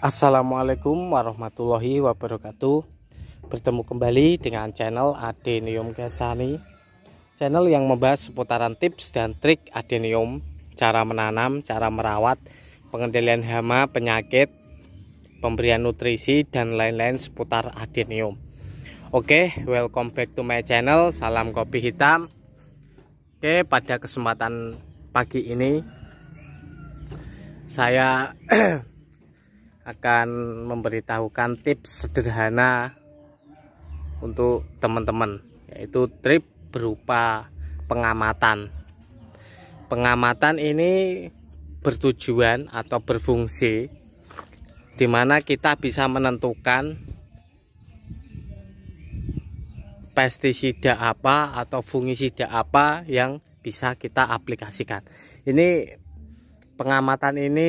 Assalamualaikum warahmatullahi wabarakatuh Bertemu kembali dengan channel Adenium Kesani Channel yang membahas seputaran tips dan trik adenium Cara menanam, cara merawat, pengendalian hama, penyakit, pemberian nutrisi, dan lain-lain seputar adenium Oke, welcome back to my channel Salam Kopi Hitam Oke, pada kesempatan pagi ini Saya akan memberitahukan tips sederhana untuk teman-teman yaitu trip berupa pengamatan pengamatan ini bertujuan atau berfungsi di mana kita bisa menentukan pestisida apa atau fungisida apa yang bisa kita aplikasikan ini pengamatan ini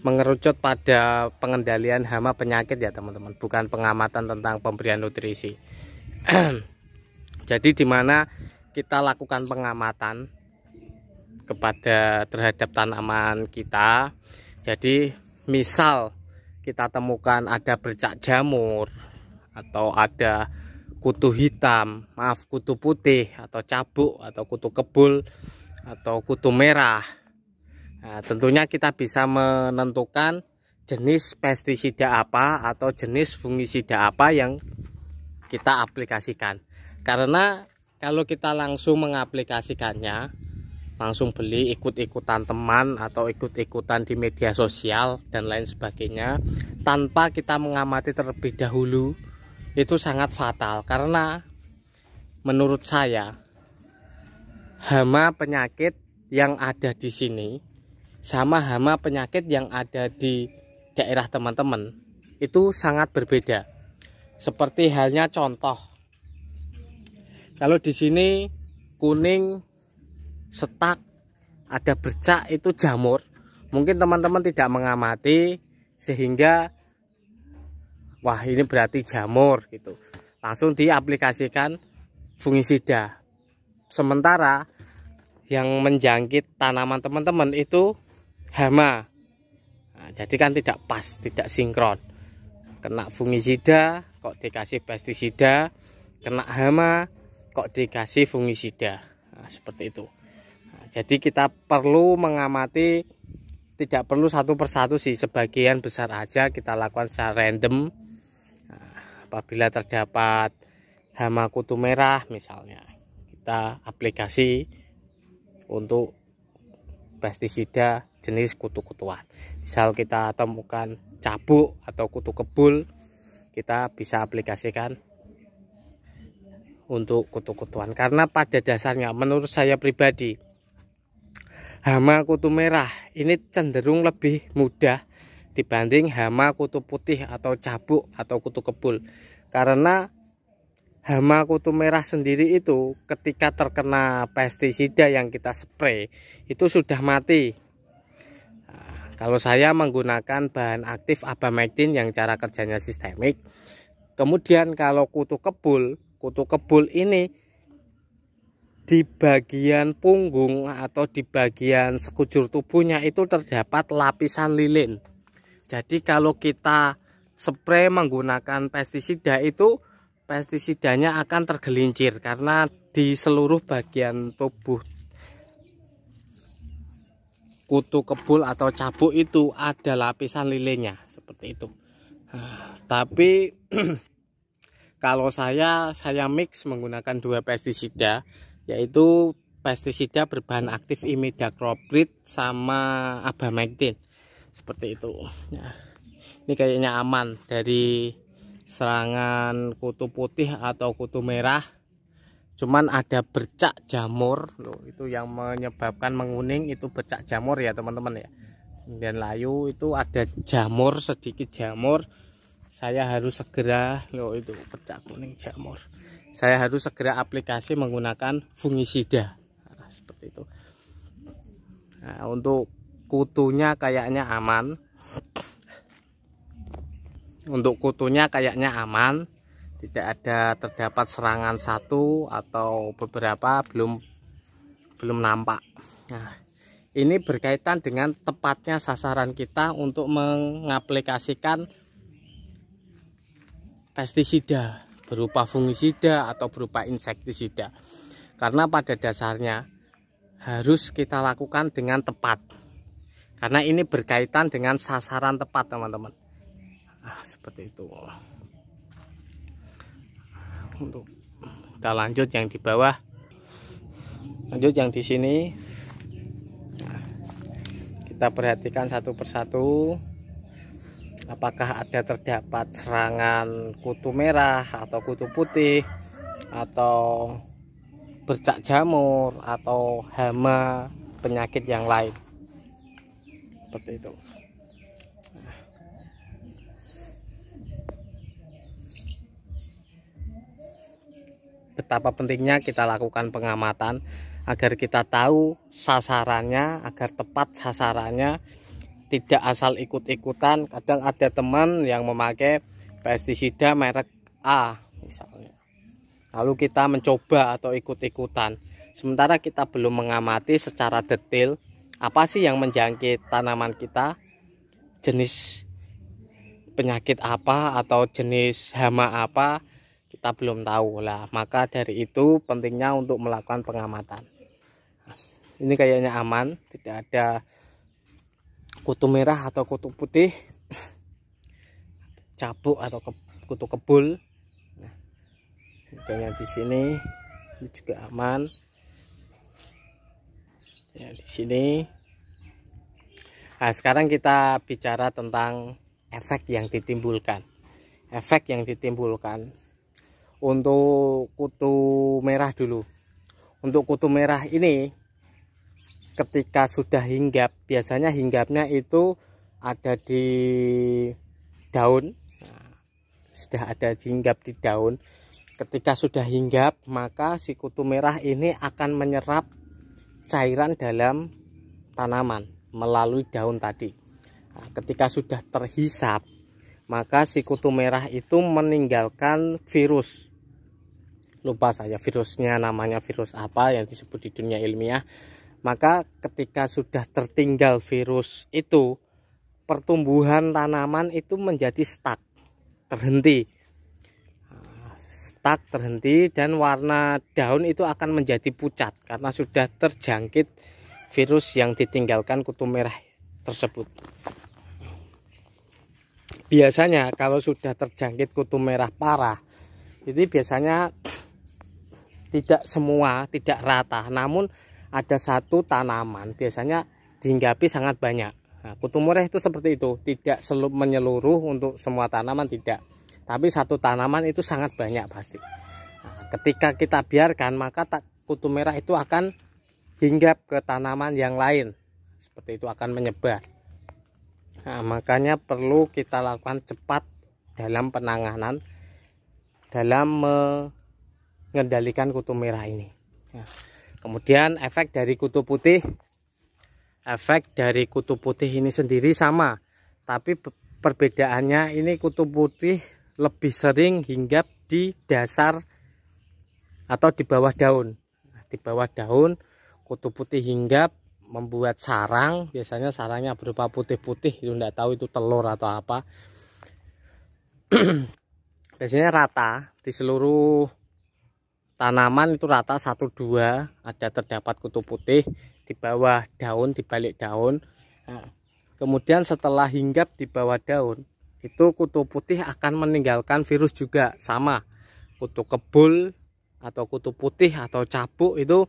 mengerucut pada pengendalian hama penyakit ya teman-teman bukan pengamatan tentang pemberian nutrisi jadi dimana kita lakukan pengamatan kepada terhadap tanaman kita jadi misal kita temukan ada bercak jamur atau ada kutu hitam maaf kutu putih atau cabuk atau kutu kebul atau kutu merah Nah, tentunya kita bisa menentukan jenis pestisida apa atau jenis fungisida apa yang kita aplikasikan. Karena kalau kita langsung mengaplikasikannya, langsung beli ikut-ikutan teman atau ikut-ikutan di media sosial dan lain sebagainya, tanpa kita mengamati terlebih dahulu, itu sangat fatal karena menurut saya hama penyakit yang ada di sini sama hama penyakit yang ada di daerah teman-teman itu sangat berbeda. Seperti halnya contoh. Kalau di sini kuning, setak, ada bercak itu jamur. Mungkin teman-teman tidak mengamati sehingga wah ini berarti jamur gitu. Langsung diaplikasikan fungisida. Sementara yang menjangkit tanaman teman-teman itu hama nah, jadi kan tidak pas tidak sinkron kena fungisida kok dikasih pestisida kena hama kok dikasih fungisida nah, seperti itu nah, jadi kita perlu mengamati tidak perlu satu persatu sih sebagian besar aja kita lakukan secara random nah, apabila terdapat hama kutu merah misalnya kita aplikasi untuk pestisida jenis kutu-kutuan. Misal kita temukan cabuk atau kutu kebul, kita bisa aplikasikan untuk kutu-kutuan. Karena pada dasarnya menurut saya pribadi, hama kutu merah ini cenderung lebih mudah dibanding hama kutu putih atau cabuk atau kutu kebul. Karena hama kutu merah sendiri itu ketika terkena pestisida yang kita spray itu sudah mati nah, kalau saya menggunakan bahan aktif abamectin yang cara kerjanya sistemik kemudian kalau kutu kebul kutu kebul ini di bagian punggung atau di bagian sekujur tubuhnya itu terdapat lapisan lilin jadi kalau kita spray menggunakan pestisida itu pestisidanya akan tergelincir karena di seluruh bagian tubuh kutu kebul atau cabuk itu ada lapisan lilinnya seperti itu ah, tapi kalau saya saya mix menggunakan dua pestisida yaitu pestisida berbahan aktif imidacloprid sama abamectin seperti itu nah, ini kayaknya aman dari serangan kutu putih atau kutu merah cuman ada bercak jamur loh itu yang menyebabkan menguning itu bercak jamur ya teman-teman ya Dan layu itu ada jamur sedikit jamur saya harus segera loh itu bercak kuning jamur saya harus segera aplikasi menggunakan fungisida nah, seperti itu nah, untuk kutunya kayaknya aman untuk kutunya kayaknya aman tidak ada terdapat serangan satu atau beberapa belum belum nampak nah ini berkaitan dengan tepatnya sasaran kita untuk mengaplikasikan pestisida berupa fungisida atau berupa insektisida karena pada dasarnya harus kita lakukan dengan tepat karena ini berkaitan dengan sasaran tepat teman-teman nah, seperti itu untuk kita lanjut yang di bawah lanjut yang di sini kita perhatikan satu persatu apakah ada terdapat serangan kutu merah atau kutu putih atau bercak jamur atau hama penyakit yang lain seperti itu betapa pentingnya kita lakukan pengamatan agar kita tahu sasarannya, agar tepat sasarannya, tidak asal ikut-ikutan. Kadang ada teman yang memakai pestisida merek A misalnya. Lalu kita mencoba atau ikut-ikutan. Sementara kita belum mengamati secara detail apa sih yang menjangkit tanaman kita, jenis penyakit apa atau jenis hama apa kita belum tahu lah maka dari itu pentingnya untuk melakukan pengamatan ini kayaknya aman tidak ada kutu merah atau kutu putih cabuk atau ke, kutu kebul nah, kayaknya di sini ini juga aman ya di sini nah sekarang kita bicara tentang efek yang ditimbulkan efek yang ditimbulkan untuk kutu merah dulu untuk kutu merah ini ketika sudah hinggap biasanya hinggapnya itu ada di daun nah, sudah ada hinggap di daun ketika sudah hinggap maka si kutu merah ini akan menyerap cairan dalam tanaman melalui daun tadi nah, ketika sudah terhisap maka si kutu merah itu meninggalkan virus lupa saya virusnya namanya virus apa yang disebut di dunia ilmiah maka ketika sudah tertinggal virus itu pertumbuhan tanaman itu menjadi stuck terhenti ah, stuck terhenti dan warna daun itu akan menjadi pucat karena sudah terjangkit virus yang ditinggalkan kutu merah tersebut biasanya kalau sudah terjangkit kutu merah parah jadi biasanya tidak semua tidak rata namun ada satu tanaman biasanya dihinggapi sangat banyak nah, kutu mureh itu seperti itu tidak seluruh menyeluruh untuk semua tanaman tidak tapi satu tanaman itu sangat banyak pasti nah, ketika kita biarkan maka tak, kutu merah itu akan hinggap ke tanaman yang lain seperti itu akan menyebar nah, makanya perlu kita lakukan cepat dalam penanganan dalam me mengendalikan kutu merah ini ya. kemudian efek dari kutu putih efek dari kutu putih ini sendiri sama tapi perbedaannya ini kutu putih lebih sering hinggap di dasar atau di bawah daun nah, di bawah daun kutu putih hinggap membuat sarang biasanya sarangnya berupa putih-putih itu tidak tahu itu telur atau apa biasanya rata di seluruh tanaman itu rata satu dua ada terdapat kutu putih di bawah daun di balik daun nah, kemudian setelah hinggap di bawah daun itu kutu putih akan meninggalkan virus juga sama kutu kebul atau kutu putih atau cabuk itu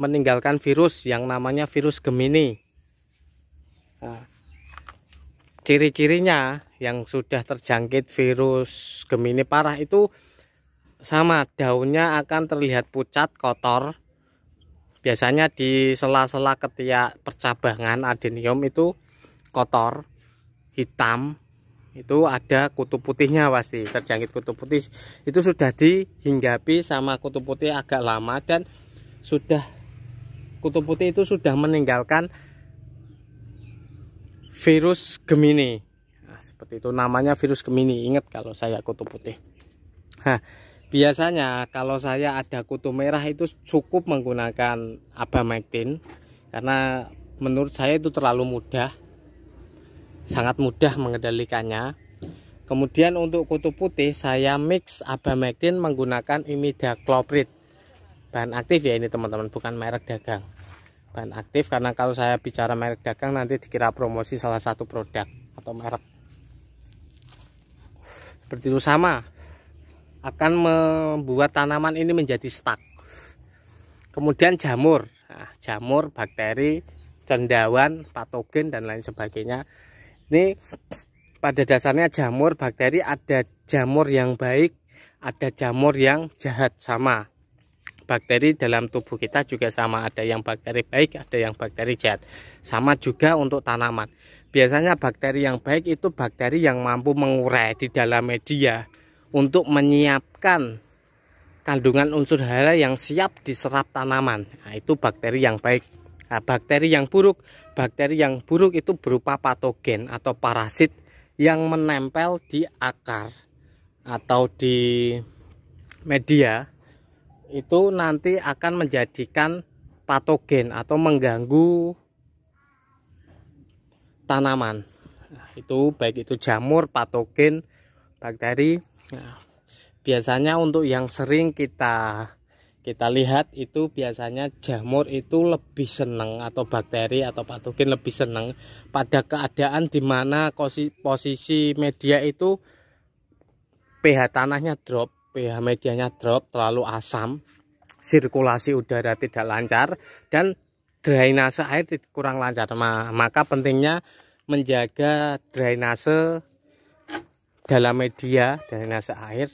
meninggalkan virus yang namanya virus Gemini nah, ciri-cirinya yang sudah terjangkit virus Gemini parah itu sama daunnya akan terlihat pucat kotor biasanya di sela-sela ketiak percabangan adenium itu kotor hitam itu ada kutu putihnya pasti terjangkit kutu putih itu sudah dihinggapi sama kutu putih agak lama dan sudah kutu putih itu sudah meninggalkan virus gemini nah, seperti itu namanya virus gemini ingat kalau saya kutu putih nah Biasanya kalau saya ada kutu merah itu cukup menggunakan abamectin karena menurut saya itu terlalu mudah. Sangat mudah mengendalikannya. Kemudian untuk kutu putih saya mix abamectin menggunakan imidacloprid. Bahan aktif ya ini teman-teman, bukan merek dagang. Bahan aktif karena kalau saya bicara merek dagang nanti dikira promosi salah satu produk atau merek. Seperti itu sama akan membuat tanaman ini menjadi stuck kemudian jamur nah, jamur bakteri cendawan patogen dan lain sebagainya ini pada dasarnya jamur bakteri ada jamur yang baik ada jamur yang jahat sama bakteri dalam tubuh kita juga sama ada yang bakteri baik ada yang bakteri jahat sama juga untuk tanaman biasanya bakteri yang baik itu bakteri yang mampu mengurai di dalam media untuk menyiapkan kandungan unsur hara yang siap diserap tanaman. Nah, itu bakteri yang baik. Nah, bakteri yang buruk, bakteri yang buruk itu berupa patogen atau parasit yang menempel di akar atau di media itu nanti akan menjadikan patogen atau mengganggu tanaman. Nah, itu baik itu jamur, patogen, bakteri Nah, biasanya untuk yang sering kita kita lihat itu biasanya jamur itu lebih seneng atau bakteri atau patogen lebih seneng pada keadaan di mana posisi media itu pH tanahnya drop, pH medianya drop, terlalu asam, sirkulasi udara tidak lancar dan drainase air kurang lancar. Maka pentingnya menjaga drainase dalam media dari nasa air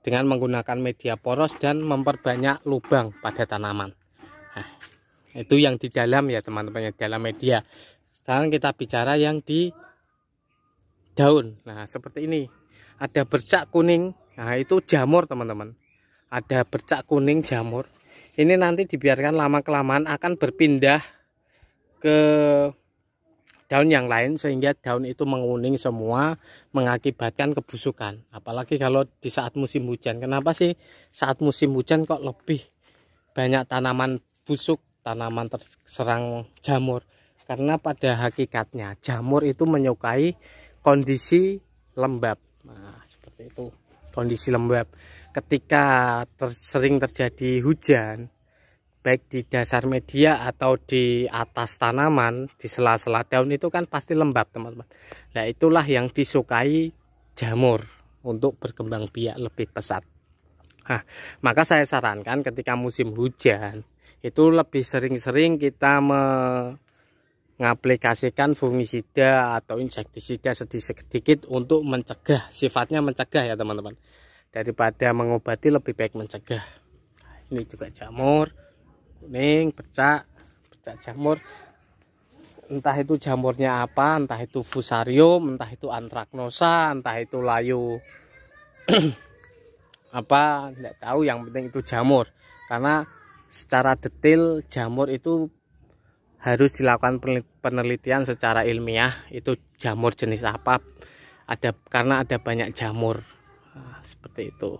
dengan menggunakan media poros dan memperbanyak lubang pada tanaman nah, itu yang di dalam ya teman-teman yang dalam media sekarang kita bicara yang di daun nah seperti ini ada bercak kuning nah itu jamur teman-teman ada bercak kuning jamur ini nanti dibiarkan lama kelamaan akan berpindah ke daun yang lain sehingga daun itu menguning semua mengakibatkan kebusukan apalagi kalau di saat musim hujan kenapa sih saat musim hujan kok lebih banyak tanaman busuk tanaman terserang jamur karena pada hakikatnya jamur itu menyukai kondisi lembab nah, seperti itu kondisi lembab ketika ter sering terjadi hujan baik di dasar media atau di atas tanaman di sela-sela daun itu kan pasti lembab teman-teman nah itulah yang disukai jamur untuk berkembang biak lebih pesat nah maka saya sarankan ketika musim hujan itu lebih sering-sering kita mengaplikasikan fungisida atau insektisida sedikit-sedikit untuk mencegah sifatnya mencegah ya teman-teman daripada mengobati lebih baik mencegah nah, ini juga jamur kuning pecah pecah jamur entah itu jamurnya apa entah itu fusarium entah itu antraknosa entah itu layu apa enggak tahu yang penting itu jamur karena secara detail jamur itu harus dilakukan penelitian secara ilmiah itu jamur jenis apa ada karena ada banyak jamur nah, seperti itu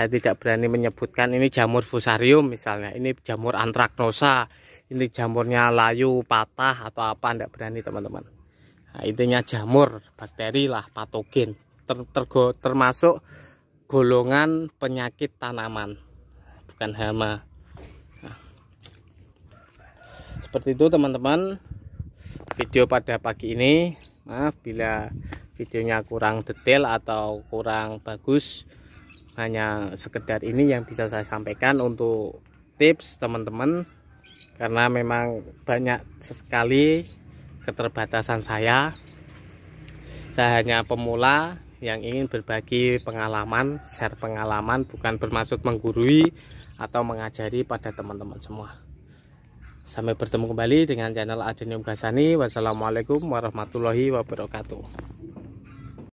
saya tidak berani menyebutkan ini jamur fusarium misalnya ini jamur antraknosa ini jamurnya layu patah atau apa tidak berani teman-teman nah, intinya jamur bakteri lah patogen ter, ter, termasuk golongan penyakit tanaman bukan hama nah. seperti itu teman-teman video pada pagi ini maaf bila videonya kurang detail atau kurang bagus hanya sekedar ini yang bisa saya sampaikan untuk tips teman-teman karena memang banyak sekali keterbatasan saya saya hanya pemula yang ingin berbagi pengalaman share pengalaman bukan bermaksud menggurui atau mengajari pada teman-teman semua sampai bertemu kembali dengan channel Adenium Gasani wassalamualaikum warahmatullahi wabarakatuh